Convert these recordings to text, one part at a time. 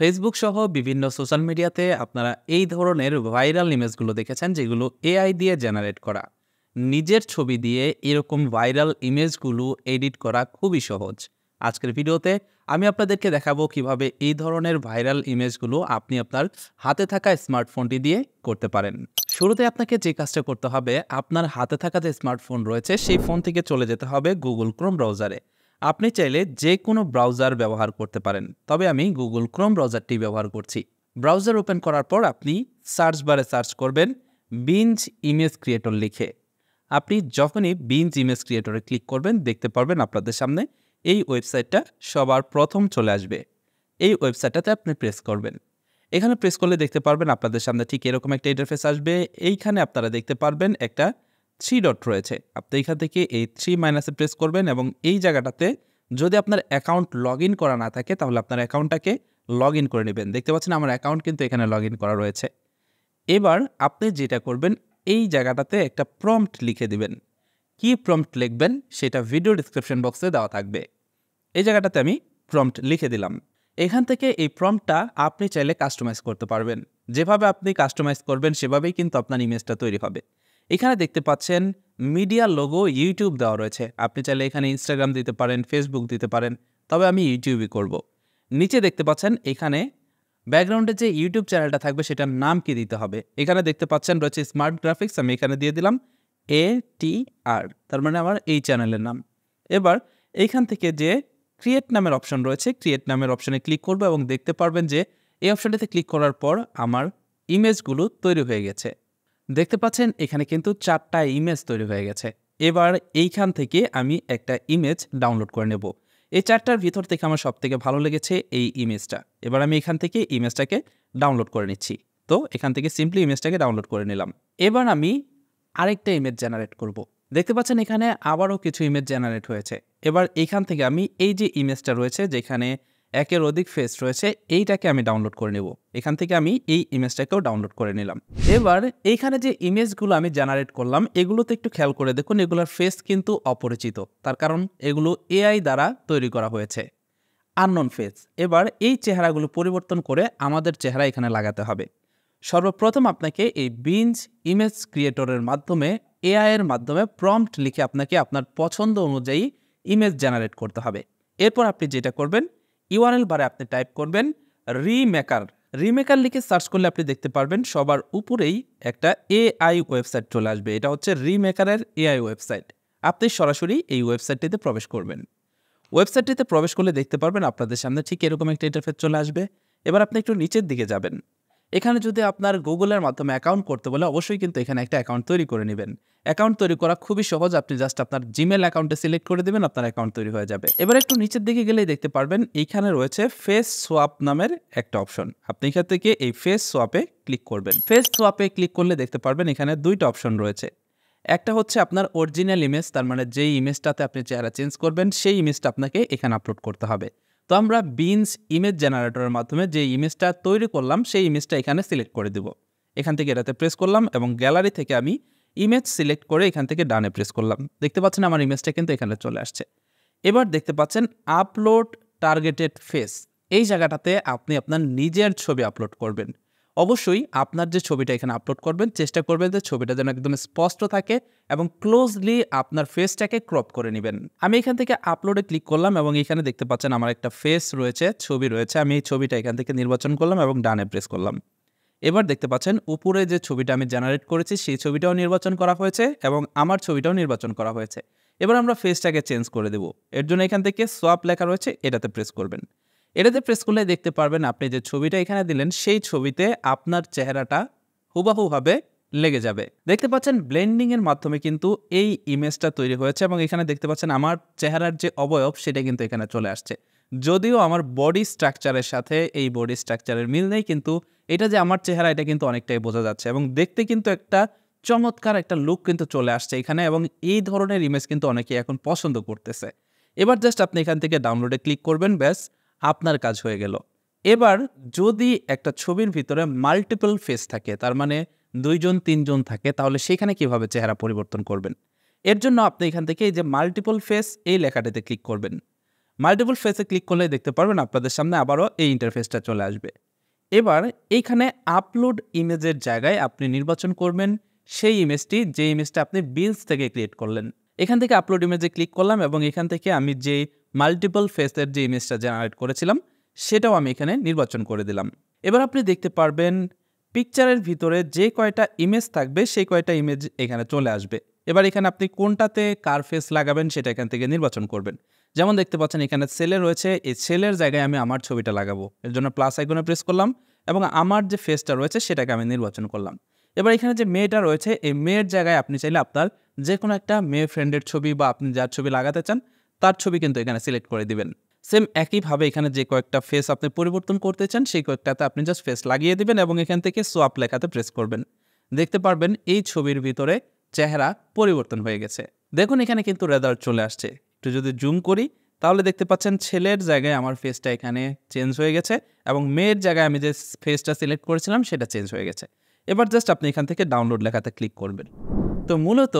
Facebook সহ বিভিন্ন social মিডিয়াতে আপনারা এই ধরনের ভাইরাল ইমেজগুলো দেখেছেন যেগুলো এআই দিয়ে জেনারেট করা নিজের ছবি দিয়ে এরকম ভাইরাল ইমেজগুলো এডিট করা খুবই সহজ আজকের ভিডিওতে আমি আপনাদেরকে দেখাবো কিভাবে এই ধরনের ভাইরাল ইমেজগুলো আপনি আপনার হাতে থাকা স্মার্টফোনটি দিয়ে করতে পারেন শুরুতে আপনাকে যে কাজটা করতে হবে আপনার হাতে থাকা যে স্মার্টফোন রয়েছে সেই ফোন থেকে চলে যেতে হবে গুগল ক্রোম ব্রাউজারে আপনি চাইলে যে কোনো ব্রাউজার ব্যবহার করতে পারেন তবে আমি গুগল ক্রোম ব্রাউজারটি ব্যবহার করছি ব্রাউজার ওপেন করার পর আপনি সার্চ বারে সার্চ করবেন বিঞ্জ ইমেজ ক্রিয়েটর লিখে আপনি যখনই বিঞ্জ ইমেজ ক্রিয়েটরে ক্লিক করবেন দেখতে পারবেন আপনাদের সামনে এই ওয়েবসাইটটা সবার প্রথম চলে আসবে এই ওয়েবসাইটটাতে আপনি প্রেস করবেন এখানে প্রেস করলে দেখতে পারবেন আপনাদের সামনে ঠিক এরকম একটা ইন্টারফেস আসবে এইখানে আপনারা দেখতে পারবেন একটা থ্রি ডট রয়েছে আপনি এখান থেকে এই থ্রি মাইনাসে প্রেস করবেন এবং এই জায়গাটাতে যদি আপনার অ্যাকাউন্ট লগ করা না থাকে তাহলে আপনার অ্যাকাউন্টটাকে লগ করে নেবেন দেখতে পাচ্ছেন আমার অ্যাকাউন্ট কিন্তু এখানে লগ করা রয়েছে এবার আপনি যেটা করবেন এই জায়গাটাতে একটা প্রম্পট লিখে দিবেন কি প্রম্পট লিখবেন সেটা ভিডিও ডিসক্রিপশন বক্সে দেওয়া থাকবে এই জায়গাটাতে আমি প্রম্পট লিখে দিলাম এখান থেকে এই প্রম্পটটা আপনি চাইলে কাস্টমাইজ করতে পারবেন যেভাবে আপনি কাস্টমাইজ করবেন সেভাবেই কিন্তু আপনার ইমেজটা তৈরি হবে এখানে দেখতে পাচ্ছেন মিডিয়া লোগো ইউটিউব দেওয়া রয়েছে আপনি চাইলে এখানে ইনস্টাগ্রাম দিতে পারেন ফেসবুক দিতে পারেন তবে আমি ইউটিউবই করব। নিচে দেখতে পাচ্ছেন এখানে ব্যাকগ্রাউন্ডে যে ইউটিউব চ্যানেলটা থাকবে সেটার নাম কি দিতে হবে এখানে দেখতে পাচ্ছেন রয়েছে স্মার্ট গ্রাফিক্স আমি এখানে দিয়ে দিলাম এ টি আর তার মানে আমার এই চ্যানেলের নাম এবার এইখান থেকে যে ক্রিয়েট নামের অপশন রয়েছে ক্রিয়েট নামের অপশনে ক্লিক করবো এবং দেখতে পারবেন যে এই অপশনটাতে ক্লিক করার পর আমার ইমেজগুলো তৈরি হয়ে গেছে দেখতে পাচ্ছেন এখানে কিন্তু চারটা ইমেজ তৈরি হয়ে গেছে এবার এইখান থেকে আমি একটা ইমেজ ডাউনলোড করে নেব এই চারটার ভিতর থেকে আমার সবথেকে ভালো লেগেছে এই ইমেজটা এবার আমি এখান থেকে ইমেজটাকে ডাউনলোড করে নিচ্ছি তো এখান থেকে সিম্পলি ইমেজটাকে ডাউনলোড করে নিলাম এবার আমি আরেকটা ইমেজ জেনারেট করব। দেখতে পাচ্ছেন এখানে আবারও কিছু ইমেজ জেনারেট হয়েছে এবার এখান থেকে আমি এই যে ইমেজটা রয়েছে যেখানে একের অধিক ফেস রয়েছে এইটাকে আমি ডাউনলোড করে নেব এখান থেকে আমি এই ইমেজটাকেও ডাউনলোড করে নিলাম এবার এইখানে যে ইমেজগুলো আমি জেনারেট করলাম এগুলোতে একটু খেয়াল করে দেখুন এগুলোর ফেস কিন্তু অপরিচিত তার কারণ এগুলো এআই দ্বারা তৈরি করা হয়েছে আননন ফেস এবার এই চেহারাগুলো পরিবর্তন করে আমাদের চেহারা এখানে লাগাতে হবে সর্বপ্রথম আপনাকে এই বিঞ্জ ইমেজ ক্রিয়েটরের মাধ্যমে এআইয়ের মাধ্যমে প্রম্পট লিখে আপনাকে আপনার পছন্দ অনুযায়ী ইমেজ জেনারেট করতে হবে এরপর আপনি যেটা করবেন ইউআরএল বারে আপনি টাইপ করবেন রিমেকার রিমেকার লিখে সার্চ করলে আপনি দেখতে পারবেন সবার উপরেই একটা এআই ওয়েবসাইট চলে আসবে এটা হচ্ছে রিমেকারের এআই ওয়েবসাইট আপনি সরাসরি এই ওয়েবসাইটটিতে প্রবেশ করবেন ওয়েবসাইটটিতে প্রবেশ করলে দেখতে পারবেন আপনাদের সামনে ঠিক এরকম একটা ইন্টারফেস চলে আসবে এবার আপনি একটু নিচের দিকে যাবেন এখানে যদি আপনার গুগলের মাধ্যমে অ্যাকাউন্ট করতে বলে অবশ্যই কিন্তু এখানে একটা অ্যাকাউন্ট তৈরি করে নেবেন অ্যাকাউন্ট তৈরি করা খুবই সহজ আপনি জাস্ট আপনার জিমেল অ্যাকাউন্টে সিলেক্ট করে দেবেন আপনার অ্যাকাউন্ট তৈরি হয়ে যাবে এবার একটু নিচের দিকে গেলেই দেখতে পারবেন এইখানে রয়েছে ফেস সোয়াপ নামের একটা অপশন আপনি এখান থেকে এই ফেস সোয়াপে ক্লিক করবেন ফেস সোয়াপে ক্লিক করলে দেখতে পারবেন এখানে দুইটা অপশন রয়েছে একটা হচ্ছে আপনার অরিজিনাল ইমেজ তার মানে যেই ইমেজটাতে আপনি চেহারা চেঞ্জ করবেন সেই ইমেজটা আপনাকে এখানে আপলোড করতে হবে তো আমরা বিনস ইমেজ জেনারেটরের মাধ্যমে যে ইমেজটা তৈরি করলাম সেই ইমেজটা এখানে সিলেক্ট করে দেব এখান থেকে এটাতে প্রেস করলাম এবং গ্যালারি থেকে আমি ইমেজ সিলেক্ট করে এখান থেকে ডানে প্রেস করলাম দেখতে পাচ্ছেন আমার ইমেজটা কিন্তু এখানে চলে আসছে এবার দেখতে পাচ্ছেন আপলোড টার্গেটেড ফেস এই জায়গাটাতে আপনি আপনার নিজের ছবি আপলোড করবেন অবশ্যই আপনার যে ছবিটা এখানে আপলোড করবেন চেষ্টা করবেন যে ছবিটা যেন একদম স্পষ্ট থাকে এবং ক্লোজলি আপনার ফেসটাকে ক্রপ করে নেবেন আমি এখান থেকে আপলোডে ক্লিক করলাম এবং এখানে দেখতে পাচ্ছেন আমার একটা ফেস রয়েছে ছবি রয়েছে আমি এই ছবিটা এখান থেকে নির্বাচন করলাম এবং ডানে প্রেস করলাম এবার দেখতে পাচ্ছেন উপরে যে ছবিটা আমি জেনারেট করেছি সেই ছবিটাও নির্বাচন করা হয়েছে এবং আমার ছবিটাও নির্বাচন করা হয়েছে এবার আমরা ফেসটাকে চেঞ্জ করে দেব এর জন্য এখান থেকে সোয়াপ লেখা রয়েছে এটাতে প্রেস করবেন এটাতে প্রেস করলে দেখতে পারবেন আপনি যে ছবিটা এখানে দিলেন সেই ছবিতে আপনার চেহারাটা হুবাহুভাবে লেগে যাবে দেখতে পাচ্ছেন ব্লেন্ডিংয়ের মাধ্যমে কিন্তু এই ইমেজটা তৈরি হয়েছে এবং এখানে দেখতে পাচ্ছেন আমার চেহারার যে অবয়ব সেটা কিন্তু এখানে চলে আসছে যদিও আমার বডি স্ট্রাকচারের সাথে এই বডি স্ট্রাকচারের মিল নেই কিন্তু এটা যে আমার চেহারা এটা কিন্তু অনেকটাই বোঝা যাচ্ছে এবং দেখতে কিন্তু একটা চমৎকার একটা লুক কিন্তু চলে আসছে এখানে এবং এই ধরনের ইমেজ কিন্তু অনেকে এখন পছন্দ করতেছে এবার জাস্ট আপনি এখান থেকে ডাউনলোডে ক্লিক করবেন ব্যাস আপনার কাজ হয়ে গেল এবার যদি একটা ছবির ভিতরে মাল্টিপল ফেস থাকে তার মানে দুইজন তিনজন থাকে তাহলে সেখানে কিভাবে চেহারা পরিবর্তন করবেন এর জন্য আপনি এখান থেকে এই যে মাল্টিপল ফেস এই লেখাটাতে ক্লিক করবেন মাল্টিপল ফেসে ক্লিক করলে দেখতে পারবেন আপনাদের সামনে আবারও এই ইন্টারফেসটা চলে আসবে এবার এইখানে আপলোড ইমেজের জায়গায় আপনি নির্বাচন করবেন সেই ইমেজটি যে ইমেজটা আপনি বিলস থেকে ক্রিয়েট করলেন এখান থেকে আপলোড ইমেজে ক্লিক করলাম এবং এখান থেকে আমি যেই মাল্টিপল ফেসের যে ইমেজটা জেনারেট করেছিলাম সেটাও আমি এখানে নির্বাচন করে দিলাম এবার আপনি দেখতে পারবেন পিকচারের ভিতরে যে কয়টা ইমেজ থাকবে সেই কয়টা ইমেজ এখানে চলে আসবে এবার এখানে আপনি কোনটাতে কার ফেস লাগাবেন সেটা এখান থেকে নির্বাচন করবেন যেমন দেখতে পাচ্ছেন এখানে সেলে রয়েছে এই সেলের জায়গায় আমি আমার ছবিটা লাগাবো এর জন্য প্লাস আইকনে প্রেস করলাম এবং আমার যে ফেসটা রয়েছে সেটাকে আমি নির্বাচন করলাম এবার এখানে যে মেয়েটা রয়েছে এই মেয়ের জায়গায় আপনি চাইলে আপনার যে কোনো একটা মেয়ে ফ্রেন্ডের ছবি বা আপনি যার ছবি লাগাতে চান তার ছবি কিন্তু এখানে সিলেক্ট করে দিবেন সেম একইভাবে এখানে যে কয়েকটা ফেস আপনি পরিবর্তন করতে চান সেই কয়েকটাতে আপনি জাস্ট ফেস লাগিয়ে দিবেন এবং এখান থেকে সোয়াপ লেখাতে প্রেস করবেন দেখতে পারবেন এই ছবির ভিতরে চেহারা পরিবর্তন হয়ে গেছে দেখুন এখানে কিন্তু রেজাল্ট চলে আসছে একটু যদি জুম করি তাহলে দেখতে পাচ্ছেন ছেলের জায়গায় আমার ফেসটা এখানে চেঞ্জ হয়ে গেছে এবং মেয়ের জায়গায় আমি যে ফেসটা সিলেক্ট করেছিলাম সেটা চেঞ্জ হয়ে গেছে এবার জাস্ট আপনি এখান থেকে ডাউনলোড লেখাতে ক্লিক করবেন তো মূলত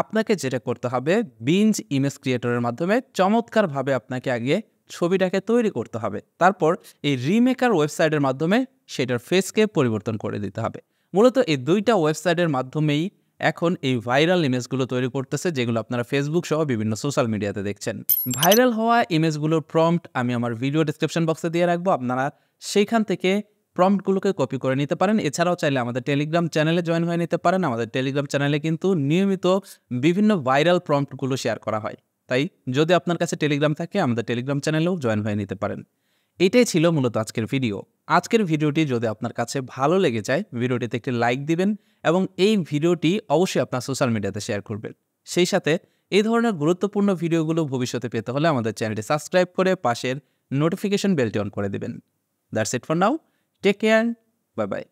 আপনাকে যেটা করতে হবে বিঞ্জ ইমেজ ক্রিয়েটরের মাধ্যমে চমৎকারভাবে আপনাকে আগে ছবিটাকে তৈরি করতে হবে তারপর এই রিমেকার ওয়েবসাইটের মাধ্যমে সেটার ফেসকে পরিবর্তন করে দিতে হবে মূলত এই দুইটা ওয়েবসাইটের মাধ্যমেই এখন এই ভাইরাল ইমেজগুলো তৈরি করতেছে যেগুলো আপনারা ফেসবুক সহ বিভিন্ন সোশ্যাল মিডিয়াতে দেখছেন ভাইরাল হওয়া ইমেজগুলোর প্রম্পট আমি আমার ভিডিও ডিসক্রিপশন বক্সে দিয়ে রাখবো আপনারা সেইখান থেকে প্রম্পটগুলোকে কপি করে নিতে পারেন এছাড়াও চাইলে আমাদের টেলিগ্রাম চ্যানেলে জয়েন হয়ে নিতে পারেন আমাদের টেলিগ্রাম চ্যানেলে কিন্তু নিয়মিত বিভিন্ন ভাইরাল প্রম্পটগুলো শেয়ার করা হয় তাই যদি আপনার কাছে টেলিগ্রাম থাকে আমাদের টেলিগ্রাম চ্যানেলেও জয়েন হয়ে নিতে পারেন এটাই ছিল মূলত আজকের ভিডিও আজকের ভিডিওটি যদি আপনার কাছে ভালো লেগে যায় ভিডিওটিতে একটি লাইক দিবেন এবং এই ভিডিওটি অবশ্যই আপনার সোশ্যাল মিডিয়াতে শেয়ার করবেন সেই সাথে এই ধরনের গুরুত্বপূর্ণ ভিডিওগুলো ভবিষ্যতে পেতে হলে আমাদের চ্যানেলটি সাবস্ক্রাইব করে পাশের নোটিফিকেশন বেলটি অন করে দেবেন that's it for now Take care. Bye bye.